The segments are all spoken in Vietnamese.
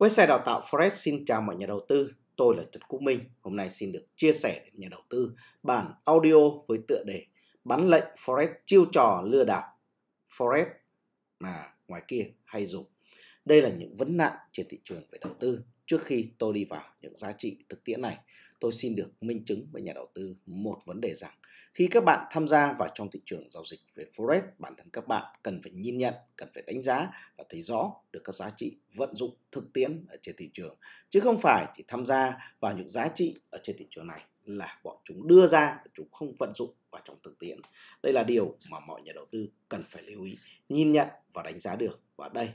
Website đào tạo Forex xin chào mọi nhà đầu tư, tôi là Trần Quốc Minh. Hôm nay xin được chia sẻ đến nhà đầu tư bản audio với tựa đề Bắn lệnh Forex chiêu trò lừa đảo Forex mà ngoài kia hay dùng. Đây là những vấn nạn trên thị trường về đầu tư trước khi tôi đi vào những giá trị thực tiễn này tôi xin được minh chứng với nhà đầu tư một vấn đề rằng khi các bạn tham gia vào trong thị trường giao dịch về forex bản thân các bạn cần phải nhìn nhận cần phải đánh giá và thấy rõ được các giá trị vận dụng thực tiễn ở trên thị trường chứ không phải chỉ tham gia vào những giá trị ở trên thị trường này là bọn chúng đưa ra chúng không vận dụng vào trong thực tiễn đây là điều mà mọi nhà đầu tư cần phải lưu ý nhìn nhận và đánh giá được và đây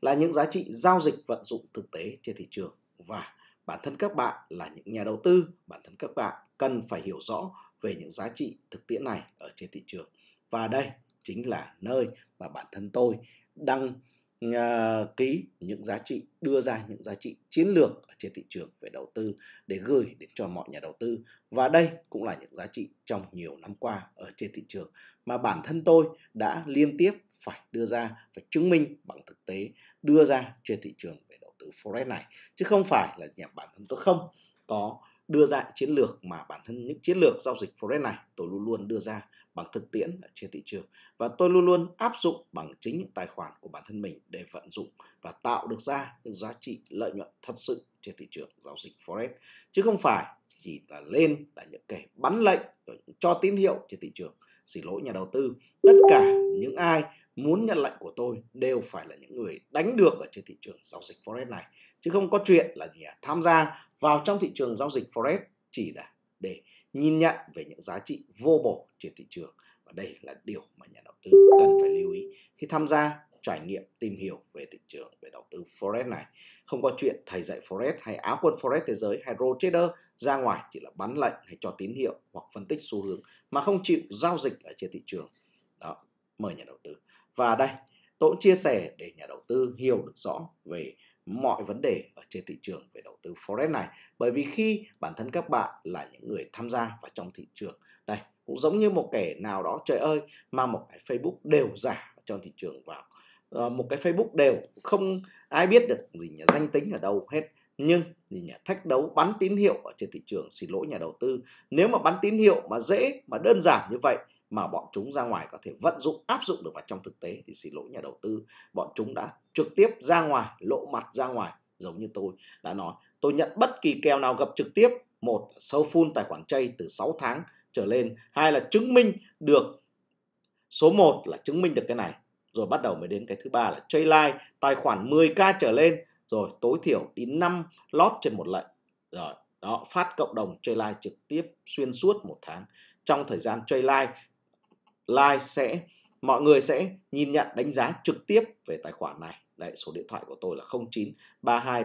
là những giá trị giao dịch vận dụng thực tế trên thị trường và bản thân các bạn là những nhà đầu tư bản thân các bạn cần phải hiểu rõ về những giá trị thực tiễn này ở trên thị trường và đây chính là nơi mà bản thân tôi đăng uh, ký những giá trị đưa ra những giá trị chiến lược ở trên thị trường về đầu tư để gửi đến cho mọi nhà đầu tư và đây cũng là những giá trị trong nhiều năm qua ở trên thị trường mà bản thân tôi đã liên tiếp phải đưa ra phải chứng minh bằng thực tế đưa ra trên thị trường tử forex này chứ không phải là nhà bản thân tôi không có đưa ra chiến lược mà bản thân những chiến lược giao dịch forex này tôi luôn luôn đưa ra bằng thực tiễn ở trên thị trường và tôi luôn luôn áp dụng bằng chính những tài khoản của bản thân mình để vận dụng và tạo được ra những giá trị lợi nhuận thật sự trên thị trường giao dịch forex chứ không phải chỉ là lên là những kẻ bắn lệnh cho tín hiệu trên thị trường xin lỗi nhà đầu tư tất cả những ai muốn nhận lệnh của tôi đều phải là những người đánh được ở trên thị trường giao dịch forex này chứ không có chuyện là gì à? tham gia vào trong thị trường giao dịch forex chỉ là để nhìn nhận về những giá trị vô bổ trên thị trường và đây là điều mà nhà đầu tư cần phải lưu ý khi tham gia trải nghiệm tìm hiểu về thị trường về đầu tư forex này không có chuyện thầy dạy forex hay áo quân forex thế giới hay roll trader ra ngoài chỉ là bắn lệnh hay cho tín hiệu hoặc phân tích xu hướng mà không chịu giao dịch ở trên thị trường đó mời nhà đầu tư và đây, tôi cũng chia sẻ để nhà đầu tư hiểu được rõ về mọi vấn đề ở trên thị trường về đầu tư forex này bởi vì khi bản thân các bạn là những người tham gia vào trong thị trường đây cũng giống như một kẻ nào đó trời ơi mà một cái Facebook đều giả trong thị trường vào ờ, một cái Facebook đều không ai biết được gì nhà danh tính ở đâu hết nhưng gì nhà thách đấu bắn tín hiệu ở trên thị trường xin lỗi nhà đầu tư nếu mà bắn tín hiệu mà dễ mà đơn giản như vậy mà bọn chúng ra ngoài có thể vận dụng áp dụng được vào trong thực tế thì xin lỗi nhà đầu tư bọn chúng đã trực tiếp ra ngoài lộ mặt ra ngoài giống như tôi đã nói tôi nhận bất kỳ kèo nào gặp trực tiếp một sâu full tài khoản chay từ 6 tháng trở lên hai là chứng minh được số 1 là chứng minh được cái này rồi bắt đầu mới đến cái thứ ba là chơi line tài khoản 10k trở lên rồi tối thiểu đến 5 lót trên một lệnh rồi đó phát cộng đồng chơi line trực tiếp xuyên suốt một tháng trong thời gian chơi line like sẽ mọi người sẽ nhìn nhận đánh giá trực tiếp về tài khoản này đấy số điện thoại của tôi là 09 32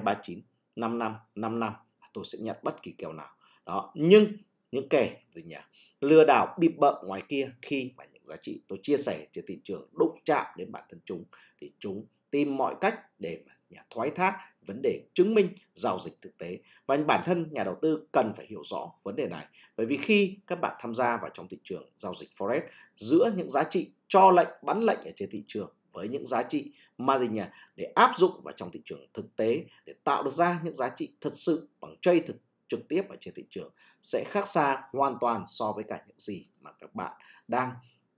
tôi sẽ nhận bất kỳ kèo nào đó nhưng những kẻ gì nhỉ lừa đảo bịp bợm ngoài kia khi mà những giá trị tôi chia sẻ trên thị trường đụng chạm đến bản thân chúng thì chúng tìm mọi cách để thoái thác vấn đề chứng minh giao dịch thực tế và bản thân nhà đầu tư cần phải hiểu rõ vấn đề này bởi vì khi các bạn tham gia vào trong thị trường giao dịch forex giữa những giá trị cho lệnh bán lệnh ở trên thị trường với những giá trị mà gì nhỉ để áp dụng vào trong thị trường thực tế để tạo được ra những giá trị thật sự bằng chơi thực trực tiếp ở trên thị trường sẽ khác xa hoàn toàn so với cả những gì mà các bạn đang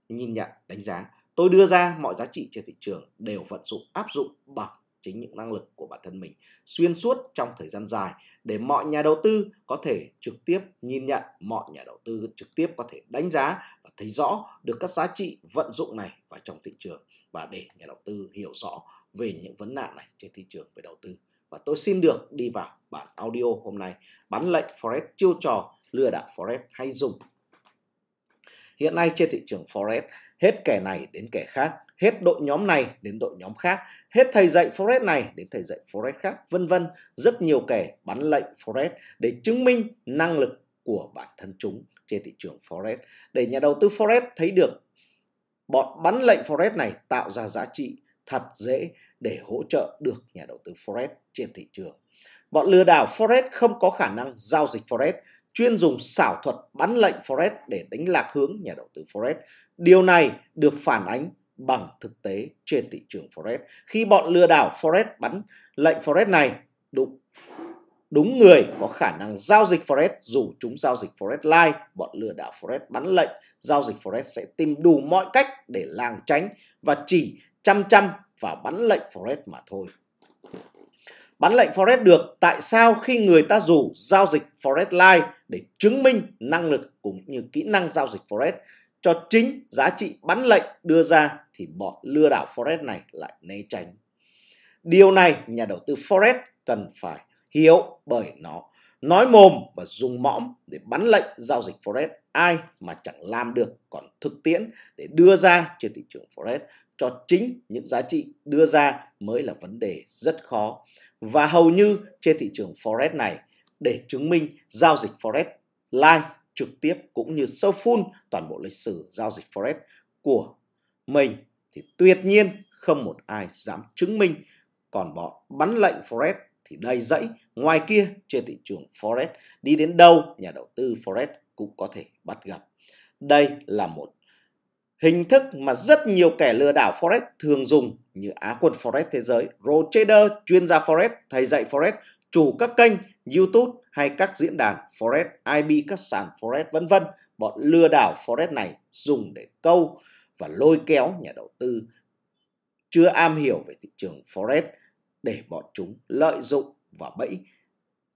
nhìn nhận đánh giá tôi đưa ra mọi giá trị trên thị trường đều vận dụng áp dụng bằng chính những năng lực của bản thân mình xuyên suốt trong thời gian dài để mọi nhà đầu tư có thể trực tiếp nhìn nhận mọi nhà đầu tư trực tiếp có thể đánh giá và thấy rõ được các giá trị vận dụng này vào trong thị trường và để nhà đầu tư hiểu rõ về những vấn nạn này trên thị trường về đầu tư và tôi xin được đi vào bản audio hôm nay bán lệnh forex chiêu trò lừa đảo forex hay dùng hiện nay trên thị trường forex hết kẻ này đến kẻ khác, hết đội nhóm này đến đội nhóm khác, hết thầy dạy Forex này đến thầy dạy Forex khác, vân vân, rất nhiều kẻ bắn lệnh Forex để chứng minh năng lực của bản thân chúng trên thị trường Forex để nhà đầu tư Forex thấy được bọn bắn lệnh Forex này tạo ra giá trị thật dễ để hỗ trợ được nhà đầu tư Forex trên thị trường. Bọn lừa đảo Forex không có khả năng giao dịch Forex, chuyên dùng xảo thuật bắn lệnh Forex để đánh lạc hướng nhà đầu tư Forex. Điều này được phản ánh bằng thực tế trên thị trường Forex. Khi bọn lừa đảo Forex bắn lệnh Forex này đúng đúng người có khả năng giao dịch Forex dù chúng giao dịch Forex live, bọn lừa đảo Forex bắn lệnh giao dịch Forex sẽ tìm đủ mọi cách để làng tránh và chỉ chăm chăm vào bắn lệnh Forex mà thôi. bắn lệnh Forex được tại sao khi người ta dù giao dịch Forex Live để chứng minh năng lực cũng như kỹ năng giao dịch Forex cho chính giá trị bắn lệnh đưa ra thì bọn lừa đảo forex này lại né tránh. Điều này nhà đầu tư forex cần phải hiểu bởi nó nói mồm và dùng mõm để bắn lệnh giao dịch forex ai mà chẳng làm được còn thực tiễn để đưa ra trên thị trường forex cho chính những giá trị đưa ra mới là vấn đề rất khó và hầu như trên thị trường forex này để chứng minh giao dịch forex live trực tiếp cũng như sâu full toàn bộ lịch sử giao dịch forex của mình thì tuyệt nhiên không một ai dám chứng minh còn bọn bắn lệnh forex thì đầy dẫy ngoài kia trên thị trường forex đi đến đâu nhà đầu tư forex cũng có thể bắt gặp đây là một hình thức mà rất nhiều kẻ lừa đảo forex thường dùng như Á quân forex thế giới, Rotrader, chuyên gia forex, thầy dạy forex, chủ các kênh YouTube hay các diễn đàn forex, IB các sàn forex vân vân, bọn lừa đảo forex này dùng để câu và lôi kéo nhà đầu tư chưa am hiểu về thị trường forex để bọn chúng lợi dụng và bẫy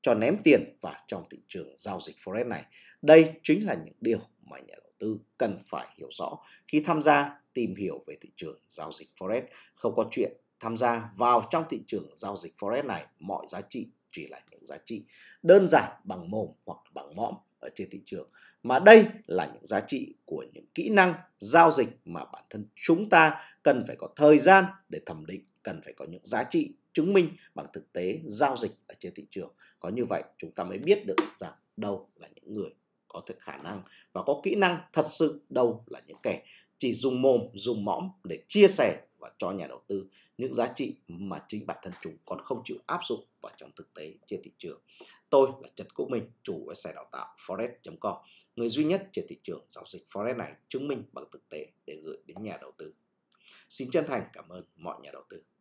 cho ném tiền vào trong thị trường giao dịch forex này. Đây chính là những điều mà nhà đầu tư cần phải hiểu rõ khi tham gia tìm hiểu về thị trường giao dịch forex. Không có chuyện tham gia vào trong thị trường giao dịch forex này mọi giá trị chỉ là những giá trị đơn giản bằng mồm hoặc bằng mõm ở trên thị trường mà đây là những giá trị của những kỹ năng giao dịch mà bản thân chúng ta cần phải có thời gian để thẩm định cần phải có những giá trị chứng minh bằng thực tế giao dịch ở trên thị trường có như vậy chúng ta mới biết được rằng đâu là những người có thực khả năng và có kỹ năng thật sự đâu là những kẻ chỉ dùng mồm dùng mõm để chia sẻ và cho nhà đầu tư những giá trị mà chính bản thân chúng còn không chịu áp dụng vào trong thực tế trên thị trường. Tôi là Trần Quốc Minh, chủ website đào tạo forex.com, người duy nhất trên thị trường giao dịch forex này chứng minh bằng thực tế để gửi đến nhà đầu tư. Xin chân thành cảm ơn mọi nhà đầu tư.